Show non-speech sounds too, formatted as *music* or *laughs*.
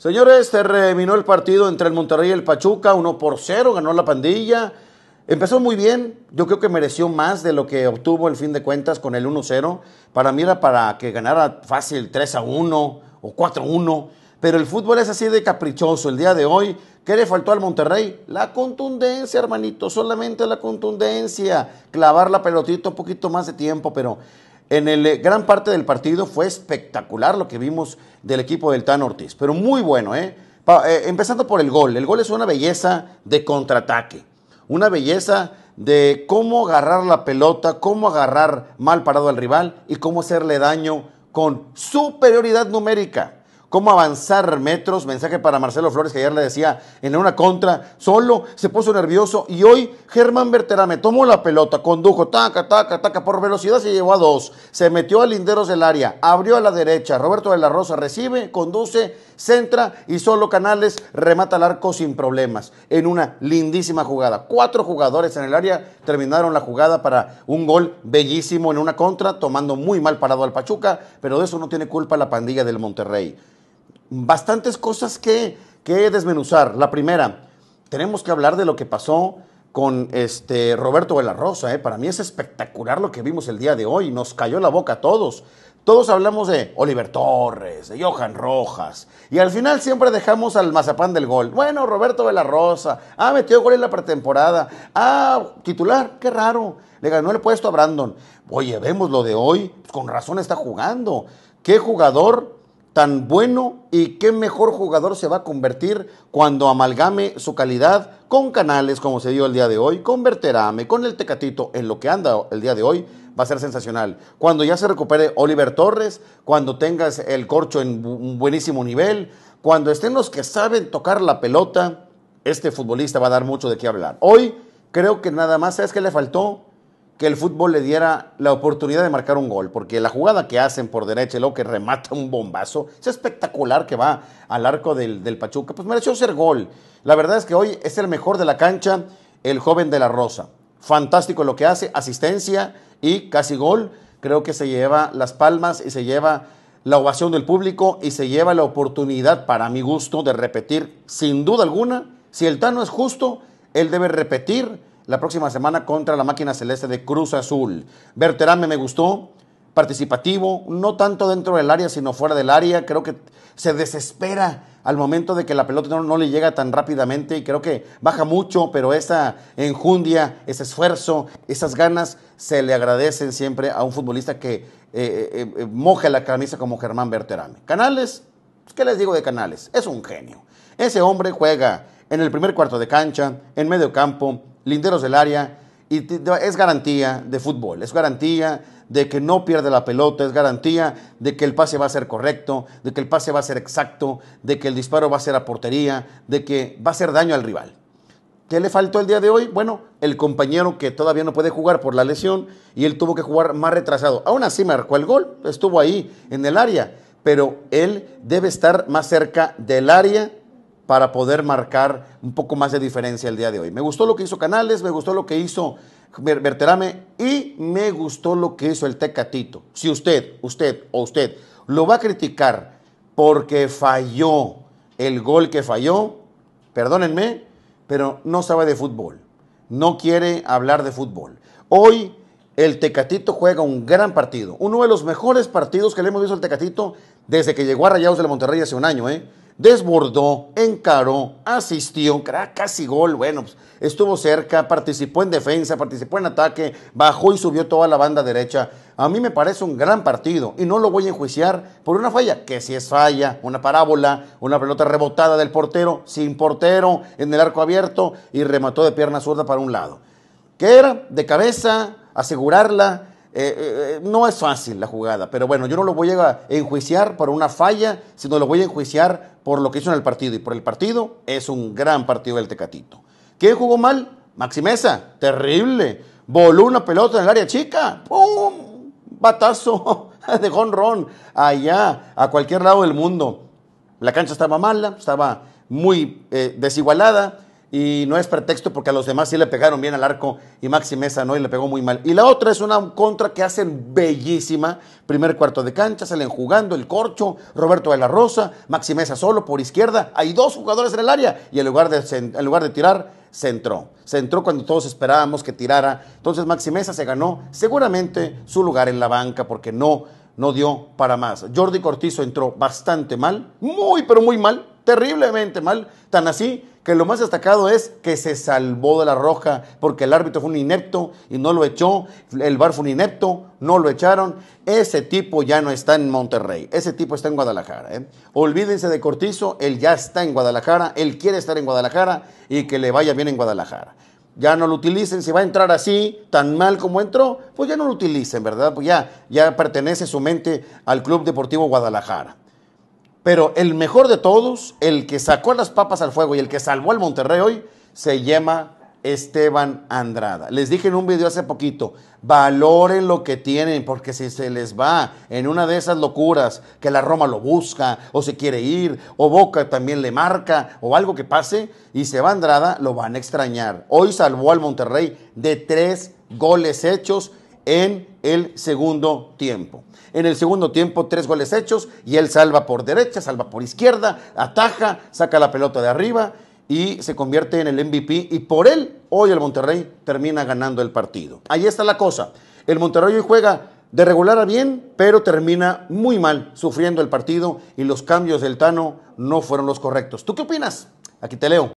Señores, terminó el partido entre el Monterrey y el Pachuca, 1 por 0, ganó la pandilla. Empezó muy bien, yo creo que mereció más de lo que obtuvo el fin de cuentas con el 1-0. Para mí era para que ganara fácil 3-1 o 4-1, pero el fútbol es así de caprichoso. El día de hoy, ¿qué le faltó al Monterrey? La contundencia, hermanito, solamente la contundencia. Clavar la pelotita un poquito más de tiempo, pero en el, eh, gran parte del partido fue espectacular lo que vimos del equipo del Tan Ortiz, pero muy bueno, ¿eh? ¿eh? Empezando por el gol. El gol es una belleza de contraataque, una belleza de cómo agarrar la pelota, cómo agarrar mal parado al rival y cómo hacerle daño con superioridad numérica cómo avanzar metros. Mensaje para Marcelo Flores, que ayer le decía en una contra, solo se puso nervioso. Y hoy Germán Berterame tomó la pelota, condujo, taca, taca, taca. Por velocidad se llevó a dos. Se metió a linderos del área, abrió a la derecha. Roberto de la Rosa recibe, conduce, centra y solo Canales remata el arco sin problemas. En una lindísima jugada. Cuatro jugadores en el área terminaron la jugada para un gol bellísimo en una contra, tomando muy mal parado al Pachuca, pero de eso no tiene culpa la pandilla del Monterrey bastantes cosas que, que desmenuzar. La primera, tenemos que hablar de lo que pasó con este Roberto la ¿eh? Para mí es espectacular lo que vimos el día de hoy. Nos cayó la boca a todos. Todos hablamos de Oliver Torres, de Johan Rojas. Y al final siempre dejamos al mazapán del gol. Bueno, Roberto Rosa, Ah, metió gol en la pretemporada. Ah, titular, qué raro. Le ganó el puesto a Brandon. Oye, vemos lo de hoy. con razón está jugando. ¿Qué jugador tan bueno y qué mejor jugador se va a convertir cuando amalgame su calidad con canales como se dio el día de hoy, con Verterame, con el Tecatito, en lo que anda el día de hoy, va a ser sensacional. Cuando ya se recupere Oliver Torres, cuando tengas el corcho en un buenísimo nivel, cuando estén los que saben tocar la pelota, este futbolista va a dar mucho de qué hablar. Hoy creo que nada más, es que le faltó? que el fútbol le diera la oportunidad de marcar un gol, porque la jugada que hacen por derecha y luego que remata un bombazo, es espectacular que va al arco del, del Pachuca, pues mereció ser gol. La verdad es que hoy es el mejor de la cancha, el joven de la Rosa. Fantástico lo que hace, asistencia y casi gol. Creo que se lleva las palmas y se lleva la ovación del público y se lleva la oportunidad, para mi gusto, de repetir, sin duda alguna, si el Tano es justo, él debe repetir la próxima semana contra la máquina celeste de Cruz Azul. Berterame me gustó, participativo, no tanto dentro del área, sino fuera del área. Creo que se desespera al momento de que la pelota no, le llega tan rápidamente y creo que baja mucho, pero esa enjundia, ese esfuerzo, esas ganas se le agradecen siempre a un futbolista que eh, eh, eh, moja la camisa como Germán Berterame. Canales, pues, ¿qué les digo de Canales? Es un genio. Ese hombre juega en el primer cuarto de cancha, en medio campo, linderos del área, y es garantía de fútbol, es garantía de que no pierde la pelota, es garantía de que el pase va a ser correcto, de que el pase va a ser exacto, de que el disparo va a ser a portería, de que va a hacer daño al rival. ¿Qué le faltó el día de hoy? Bueno, el compañero que todavía no puede jugar por la lesión y él tuvo que jugar más retrasado. Aún así marcó el gol, estuvo ahí en el área, pero él debe estar más cerca del área para poder marcar un poco más de diferencia el día de hoy. Me gustó lo que hizo Canales, me gustó lo que hizo Berterame y me gustó lo que hizo el Tecatito. Si usted, usted o usted lo va a criticar porque falló el gol que falló, perdónenme, pero no sabe de fútbol, no quiere hablar de fútbol. Hoy el Tecatito juega un gran partido, uno de los mejores partidos que le hemos visto al Tecatito desde que llegó a Rayados de la Monterrey hace un año, ¿eh? desbordó, encaró, asistió, casi gol, bueno, pues, estuvo cerca, participó en defensa, participó en ataque, bajó y subió toda la banda derecha. A mí me parece un gran partido y no lo voy a enjuiciar por una falla, que si es falla, una parábola, una pelota rebotada del portero, sin portero, en el arco abierto y remató de pierna zurda para un lado. ¿Qué era? De cabeza, asegurarla, eh, eh, eh, no es fácil la jugada, pero bueno, yo no lo voy a enjuiciar por una falla, sino lo voy a enjuiciar por lo que hizo en el partido. Y por el partido es un gran partido del Tecatito. ¿Quién jugó mal? Maximeza, terrible. Voló una pelota en el área chica. ¡Pum! Batazo *laughs* de jonrón allá, a cualquier lado del mundo. La cancha estaba mala, estaba muy desigualada y no es pretexto porque a los demás sí le pegaron bien al arco y Maxi Mesa no y le pegó muy mal. Y la otra es una contra que hacen bellísima. Primer cuarto de cancha, salen jugando el corcho, Roberto de la Rosa, Maxi Mesa solo por izquierda. Hay dos jugadores en el área y en lugar de, en lugar de tirar, centró. Centró cuando todos esperábamos que tirara. Entonces Maxi Mesa se ganó seguramente su lugar en la banca porque no, no dio para más. Jordi Cortizo entró bastante mal, muy pero muy mal terriblemente mal, tan así que lo más destacado es que se salvó de la roja porque el árbitro fue un inepto y no lo echó, el bar fue un inepto, no lo echaron. Ese tipo ya no está en Monterrey, ese tipo está en Guadalajara. ¿eh? Olvídense de Cortizo, él ya está en Guadalajara, él quiere estar en Guadalajara y que le vaya bien en Guadalajara. Ya no lo utilicen, si va a entrar así, tan mal como entró, pues ya no lo utilicen, ¿verdad? Pues ya, ya pertenece su mente al Club Deportivo Guadalajara. Pero el mejor de todos, el que sacó las papas al fuego y el que salvó al Monterrey hoy, se llama Esteban Andrada. Les dije en un video hace poquito, valoren lo que tienen, porque si se les va en una de esas locuras, que la Roma lo busca, o se quiere ir, o Boca también le marca, o algo que pase, y se va Andrada, lo van a extrañar. Hoy salvó al Monterrey de tres goles hechos en el segundo tiempo. En el segundo tiempo, tres goles hechos y él salva por derecha, salva por izquierda, ataja, saca la pelota de arriba y se convierte en el MVP y por él hoy el Monterrey termina ganando el partido. Ahí está la cosa. El Monterrey hoy juega de regular a bien, pero termina muy mal, sufriendo el partido y los cambios del Tano no fueron los correctos. ¿Tú qué opinas? Aquí te leo.